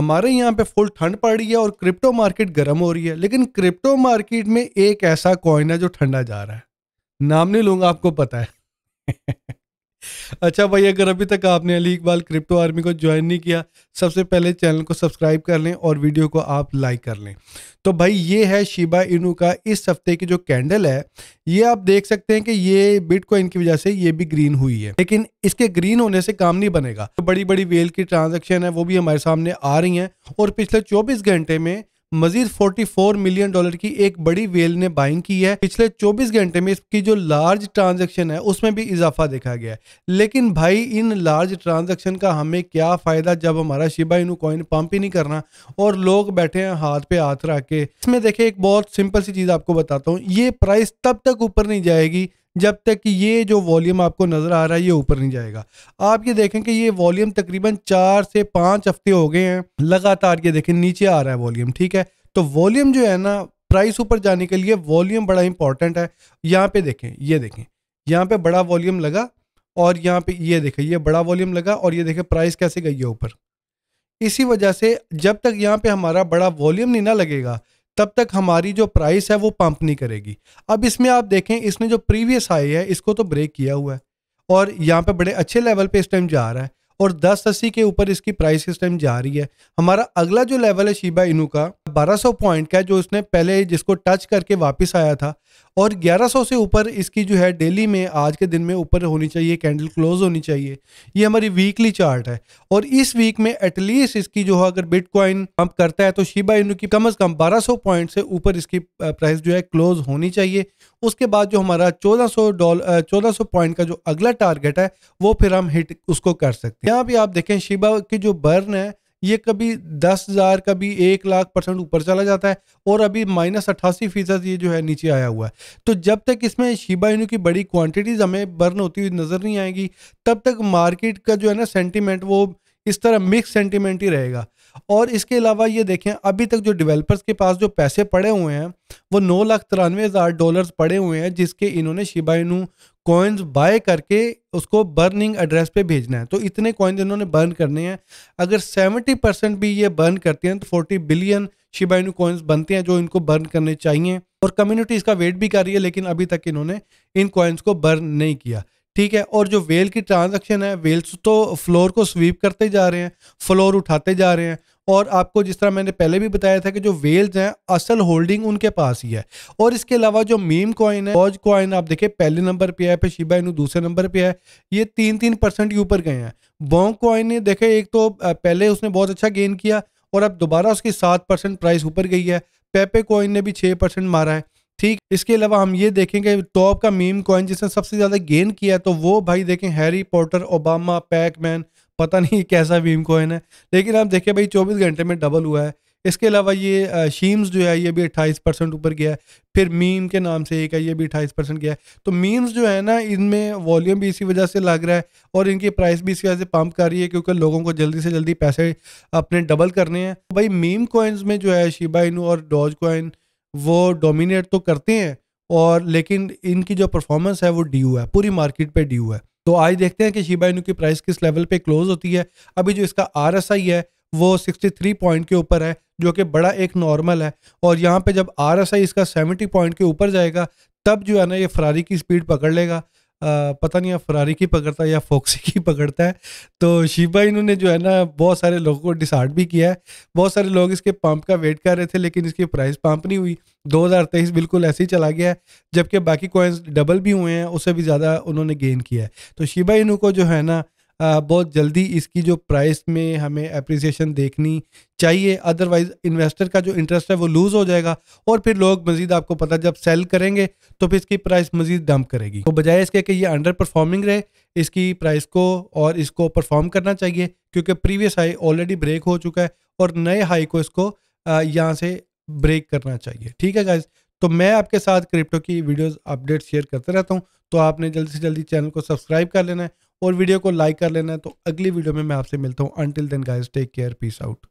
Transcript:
हमारे यहाँ पे फुल ठंड पड़ रही है और क्रिप्टो मार्केट गर्म हो रही है लेकिन क्रिप्टो मार्केट में एक ऐसा कॉइन है जो ठंडा जा रहा है नाम नहीं लूंगा आपको पता है अच्छा भाई अगर अभी तक आपने अली इकबाल क्रिप्टो आर्मी को ज्वाइन नहीं किया सबसे पहले चैनल को सब्सक्राइब कर लें और वीडियो को आप लाइक कर लें तो भाई ये है शिबा इनू का इस हफ्ते की जो कैंडल है ये आप देख सकते हैं कि ये बिटकॉइन की वजह से ये भी ग्रीन हुई है लेकिन इसके ग्रीन होने से काम नहीं बनेगा तो बड़ी बड़ी वेल की ट्रांजेक्शन है वो भी हमारे सामने आ रही हैं और पिछले चौबीस घंटे में मजीद 44 मिलियन डॉलर की एक बड़ी वेल ने बाइंग की है पिछले 24 घंटे में इसकी जो लार्ज ट्रांजेक्शन है उसमें भी इजाफा देखा गया है लेकिन भाई इन लार्ज ट्रांजेक्शन का हमें क्या फ़ायदा जब हमारा शिबा इनू कॉइन पंप ही नहीं करना और लोग बैठे हैं हाथ पे हाथ रख के इसमें देखे एक बहुत सिंपल सी चीज़ आपको बताता हूँ ये प्राइस तब तक ऊपर नहीं जाएगी जब तक कि ये जो वॉल्यूम आपको नज़र आ रहा है ये ऊपर नहीं जाएगा आप ये देखें कि ये वॉल्यूम तकरीबन चार से पाँच हफ्ते हो गए हैं लगातार ये देखें नीचे आ रहा है वॉल्यूम ठीक है तो वॉल्यूम जो है ना प्राइस ऊपर जाने के लिए वॉल्यूम बड़ा इंपॉर्टेंट है यहाँ पे देखें ये देखें यहाँ पे बड़ा वॉल्यूम लगा और यहाँ पे ये देखें ये बड़ा वॉल्यूम लगा और ये देखें प्राइस कैसे गई है ऊपर इसी वजह से जब तक यहाँ पे हमारा बड़ा वॉल्यूम नहीं ना लगेगा तब तक हमारी जो प्राइस है वो पंप नहीं करेगी अब इसमें आप देखें इसने जो प्रीवियस हाई है इसको तो ब्रेक किया हुआ है और यहाँ पे बड़े अच्छे लेवल पे इस टाइम जा रहा है और दस अस्सी के ऊपर इसकी प्राइस इस टाइम जा रही है हमारा अगला जो लेवल है शीबा इनू का 1200 पॉइंट का जो उसने पहले जिसको टच करके वापस आया था और 1100 से ऊपर इसकी जो है डेली में आज के दिन में ऊपर होनी चाहिए कैंडल क्लोज होनी चाहिए ये हमारी वीकली चार्ट है और इस वीक में एटलीस्ट इसकी जो है अगर बिटकॉइन पंप करता है तो शिबा इन की कम अज़ कम 1200 पॉइंट से ऊपर इसकी प्राइस जो है क्लोज होनी चाहिए उसके बाद जो हमारा 1400 डॉलर सौ पॉइंट का जो अगला टारगेट है वो फिर हम हिट उसको कर सकते हैं यहाँ भी आप देखें शिबा की जो बर्न है ये कभी दस हज़ार कभी एक लाख परसेंट ऊपर चला जाता है और अभी माइनस अट्ठासी फीसद ये जो है नीचे आया हुआ है तो जब तक इसमें शिबा इनू की बड़ी क्वांटिटीज़ हमें बर्न होती हुई नज़र नहीं आएगी तब तक मार्केट का जो है ना सेंटीमेंट वो इस तरह मिक्स सेंटीमेंट ही रहेगा और इसके अलावा ये देखें अभी तक जो डेवलपर्स के पास जो पैसे पड़े हुए हैं वो नौ लाख तिरानवे हज़ार डॉलर्स पड़े हुए हैं जिसके इन्होंने शिबाइनू कॉइन्स बाय करके उसको बर्निंग एड्रेस पे भेजना है तो इतने कॉइन्स इन्होंने बर्न करने हैं अगर सेवेंटी परसेंट भी ये बर्न करते हैं तो फोर्टी बिलियन शिबाइनू कॉइन्स बनते हैं जो इनको बर्न करने चाहिए और कम्युनिटी इसका वेट भी कर रही है लेकिन अभी तक इन्होंने इन कॉइन्स को बर्न नहीं किया ठीक है और जो वेल की ट्रांजैक्शन है वेल्स तो फ्लोर को स्वीप करते जा रहे हैं फ्लोर उठाते जा रहे हैं और आपको जिस तरह मैंने पहले भी बताया था कि जो वेल्स हैं असल होल्डिंग उनके पास ही है और इसके अलावा जो मीम कॉइन है कॉइन आप देखिए पहले नंबर पे है फिर शिबा इनू दूसरे नंबर पे है ये तीन तीन परसेंट के ऊपर गए हैं बॉन्ग कॉइन ने देखे एक तो पहले उसने बहुत अच्छा गेन किया और अब दोबारा उसकी सात परसेंट प्राइस ऊपर गई है पेपे कॉइन ने भी छः परसेंट मारा है ठीक इसके अलावा हम ये देखेंगे टॉप का मीम कॉइन जिसने सबसे ज़्यादा गेन किया तो वो भाई देखें हैरी पॉटर ओबामा पैकमैन पता नहीं कैसा वीम कोइन है लेकिन आप देखें भाई चौबीस घंटे में डबल हुआ है इसके अलावा ये शीम्स जो है ये भी अट्ठाईस परसेंट ऊपर गया है फिर मीम के नाम से एक है ये भी अट्ठाईस परसेंट गया है तो मीम्स जो है ना इनमें वॉल्यूम भी इसी वजह से लग रहा है और इनकी प्राइस भी इसी वजह से पंप कर रही है क्योंकि लोगों को जल्दी से जल्दी पैसे अपने डबल करने हैं तो भाई मीम कोइन्स में जो है शिबा इनू और डॉज कोइन वो डोमिनेट तो करते हैं और लेकिन इनकी जो परफॉर्मेंस है वो ड्यू है पूरी मार्केट पर ड्यू है तो आज देखते हैं कि शिबा इनू की प्राइस किस लेवल पे क्लोज होती है अभी जो इसका आर है वो 63 पॉइंट के ऊपर है जो कि बड़ा एक नॉर्मल है और यहाँ पे जब आर इसका 70 पॉइंट के ऊपर जाएगा तब जो है ना ये फरारी की स्पीड पकड़ लेगा पता नहीं फरारी की पकड़ता है या फोक्सी की पकड़ता है तो शिबा इन्होंने ने जो है ना बहुत सारे लोगों को डिसार्ड भी किया है बहुत सारे लोग इसके पंप का वेट कर रहे थे लेकिन इसकी प्राइस पंप नहीं हुई दो हज़ार तेईस बिल्कुल ऐसे ही चला गया है जबकि बाकी कॉइन्स डबल भी हुए हैं उससे भी ज़्यादा उन्होंने गेन किया है तो शिबा इनू को जो है ना बहुत जल्दी इसकी जो प्राइस में हमें अप्रिसिएशन देखनी चाहिए अदरवाइज इन्वेस्टर का जो इंटरेस्ट है वो लूज़ हो जाएगा और फिर लोग मजीद आपको पता जब सेल करेंगे तो फिर इसकी प्राइस मजीद डंप करेगी तो बजाय इसके कि ये अंडर परफॉर्मिंग रहे इसकी प्राइस को और इसको परफॉर्म करना चाहिए क्योंकि प्रीवियस हाई ऑलरेडी ब्रेक हो चुका है और नए हाई को इसको यहाँ से ब्रेक करना चाहिए ठीक है गाइज तो मैं आपके साथ क्रिप्टो की वीडियोस अपडेट शेयर करते रहता हूँ तो आपने जल्दी से जल्दी चैनल को सब्सक्राइब कर लेना है और वीडियो को लाइक कर लेना तो अगली वीडियो में मैं आपसे मिलता हूँ until then guys take care peace out